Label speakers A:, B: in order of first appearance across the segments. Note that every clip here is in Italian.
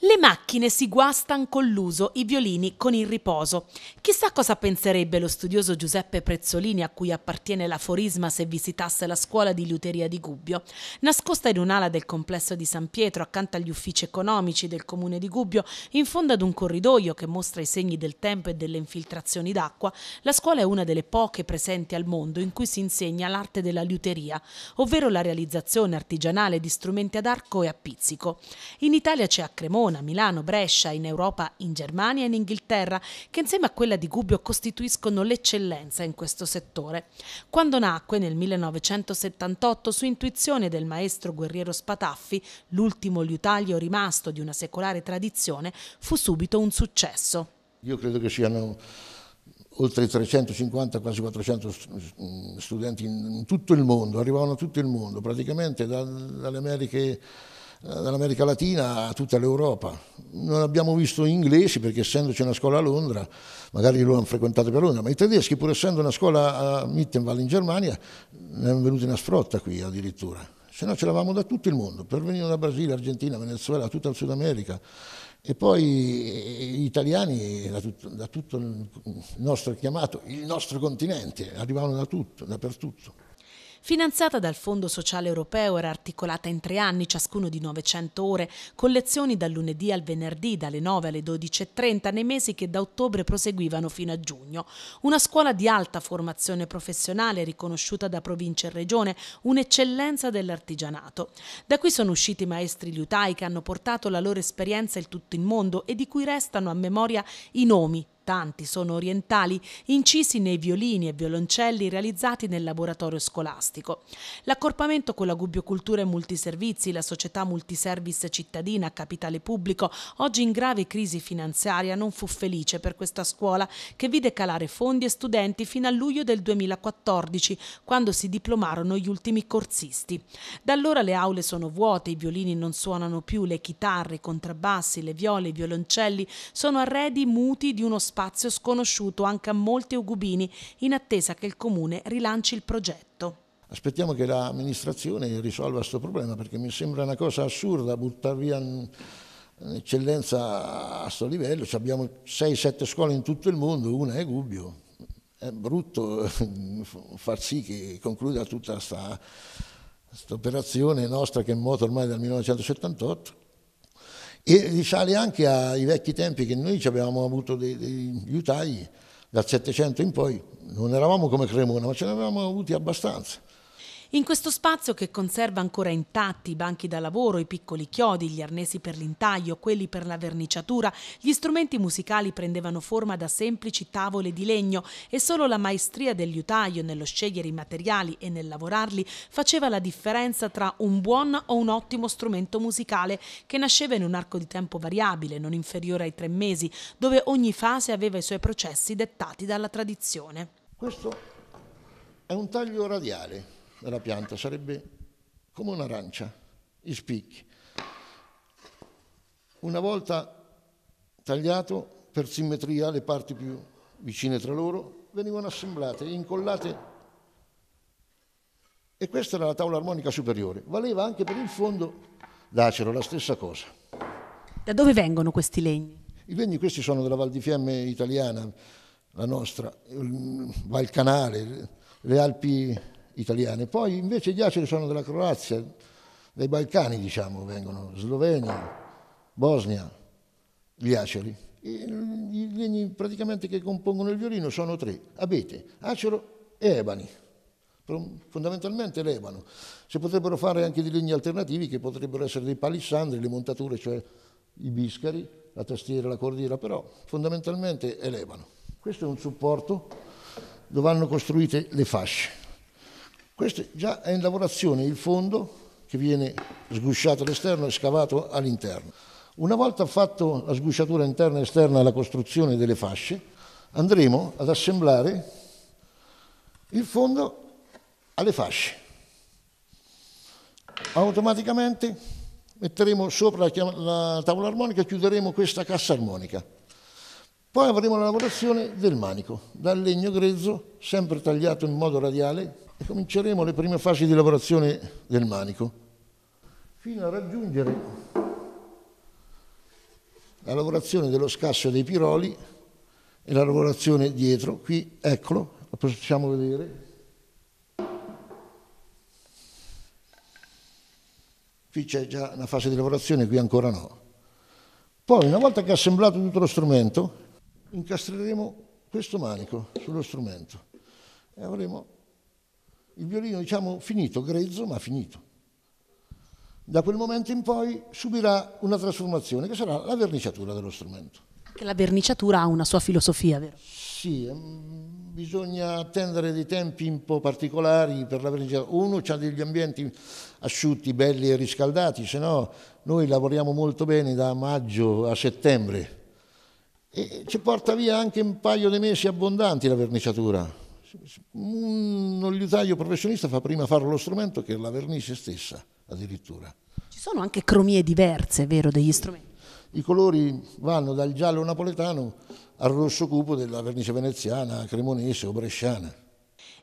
A: Le macchine si guastano con l'uso, i violini con il riposo. Chissà cosa penserebbe lo studioso Giuseppe Prezzolini a cui appartiene l'aforisma se visitasse la scuola di liuteria di Gubbio. Nascosta in un'ala del complesso di San Pietro, accanto agli uffici economici del comune di Gubbio, in fondo ad un corridoio che mostra i segni del tempo e delle infiltrazioni d'acqua, la scuola è una delle poche presenti al mondo in cui si insegna l'arte della liuteria, ovvero la realizzazione artigianale di strumenti ad arco e a pizzico. In Italia c'è a Cremona Cremona, Milano, Brescia, in Europa, in Germania e in Inghilterra, che insieme a quella di Gubbio costituiscono l'eccellenza in questo settore. Quando nacque nel 1978 su intuizione del maestro guerriero Spataffi, l'ultimo liutaglio rimasto di una secolare tradizione, fu subito un successo.
B: Io credo che siano oltre 350, quasi 400 mm, studenti in tutto il mondo, arrivavano da tutto il mondo, praticamente dalle Americhe eh, dall'America Latina a tutta l'Europa. Non abbiamo visto gli inglesi perché essendoci una scuola a Londra, magari lo hanno frequentato per Londra, ma i tedeschi pur essendo una scuola a Mittenwald in Germania ne hanno venuti una sfrotta qui addirittura. Se no ce l'avamo da tutto il mondo, per venire da Brasile, Argentina, Venezuela, tutta il Sud America. E poi eh, gli italiani da tutto, da tutto il nostro chiamato, il nostro continente, arrivavano da tutto, dappertutto.
A: Finanziata dal Fondo Sociale Europeo, era articolata in tre anni, ciascuno di 900 ore, con lezioni dal lunedì al venerdì, dalle 9 alle 12.30, nei mesi che da ottobre proseguivano fino a giugno. Una scuola di alta formazione professionale, riconosciuta da provincia e regione, un'eccellenza dell'artigianato. Da qui sono usciti maestri liutai che hanno portato la loro esperienza in tutto il mondo e di cui restano a memoria i nomi tanti sono orientali incisi nei violini e violoncelli realizzati nel laboratorio scolastico. L'accorpamento con la Gubbio Cultura e Multiservizi, la società multiservice cittadina a capitale pubblico, oggi in grave crisi finanziaria, non fu felice per questa scuola che vide calare fondi e studenti fino a luglio del 2014, quando si diplomarono gli ultimi corsisti. Da allora le aule sono vuote, i violini non suonano più, le chitarre, i contrabbassi, le viole, i violoncelli sono arredi muti di uno spazio spazio sconosciuto anche a molti ugubini in attesa che il comune rilanci il progetto.
B: Aspettiamo che l'amministrazione risolva questo problema perché mi sembra una cosa assurda buttare via un'eccellenza mm, a questo livello. Ci abbiamo 6-7 scuole in tutto il mondo, una è Gubbio. È brutto far sì che concluda tutta questa operazione nostra che è in moto ormai dal 1978 e risale anche ai vecchi tempi che noi ci avevamo avuto dei, dei liutai dal Settecento in poi, non eravamo come Cremona, ma ce ne avevamo avuti abbastanza.
A: In questo spazio che conserva ancora intatti i banchi da lavoro, i piccoli chiodi, gli arnesi per l'intaglio, quelli per la verniciatura, gli strumenti musicali prendevano forma da semplici tavole di legno e solo la maestria del liutaio nello scegliere i materiali e nel lavorarli faceva la differenza tra un buon o un ottimo strumento musicale che nasceva in un arco di tempo variabile, non inferiore ai tre mesi, dove ogni fase aveva i suoi processi dettati dalla tradizione. Questo
B: è un taglio radiale della pianta, sarebbe come un'arancia, i spicchi. Una volta tagliato per simmetria le parti più vicine tra loro venivano assemblate e incollate e questa era la tavola armonica superiore. Valeva anche per il fondo d'acero, la stessa cosa. Da dove vengono questi legni? I legni questi sono della Val di Fiamme italiana, la nostra, va canale, le Alpi italiane. Poi invece gli aceri sono della Croazia, dai Balcani diciamo vengono, Slovenia, Bosnia, gli aceri. I legni praticamente che compongono il violino sono tre, abete, acero e ebani fondamentalmente l'ebano. Si potrebbero fare anche dei legni alternativi che potrebbero essere dei palissandri, le montature, cioè i biscari, la tastiera, la cordiera, però fondamentalmente è l'ebano. Questo è un supporto dove vanno costruite le fasce. Questo già è in lavorazione il fondo che viene sgusciato all'esterno e scavato all'interno. Una volta fatto la sgusciatura interna e esterna e la costruzione delle fasce, andremo ad assemblare il fondo alle fasce. Automaticamente metteremo sopra la, tavola armonica e chiuderemo questa cassa armonica. Poi avremo la lavorazione del manico, dal legno grezzo, sempre tagliato in modo radiale, e cominceremo le prime fasi di lavorazione del manico, fino a raggiungere la lavorazione dello scasso dei piroli e la lavorazione dietro. Qui, eccolo, lo possiamo vedere. Qui c'è già una fase di lavorazione, qui ancora no. Poi, una volta che è assemblato tutto lo strumento, incastreremo questo manico sullo strumento e avremo il violino, diciamo, finito, grezzo, ma finito. Da quel momento in poi subirà una trasformazione che sarà la verniciatura dello strumento.
A: Anche la verniciatura ha una sua filosofia, vero? Sì,
B: ehm, bisogna attendere dei tempi un po' particolari per la verniciatura. Uno ha degli ambienti asciutti, belli e riscaldati, se no noi lavoriamo molto bene da maggio a settembre e ci porta via anche un paio di mesi abbondanti la verniciatura
A: un
B: oliotaio professionista fa prima fare lo strumento che la vernice stessa addirittura.
A: Ci sono anche cromie diverse, vero, degli strumenti?
B: I colori vanno dal giallo napoletano al rosso cupo della vernice veneziana, cremonese o bresciana.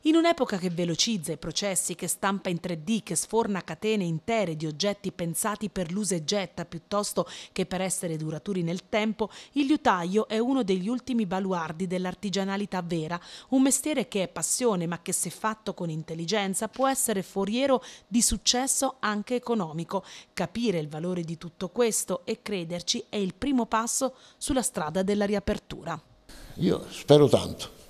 A: In un'epoca che velocizza i processi, che stampa in 3D, che sforna catene intere di oggetti pensati per l'usa e getta piuttosto che per essere duraturi nel tempo, il liutaio è uno degli ultimi baluardi dell'artigianalità vera, un mestiere che è passione ma che se fatto con intelligenza può essere foriero di successo anche economico. Capire il valore di tutto questo e crederci è il primo passo sulla strada della riapertura.
B: Io spero tanto.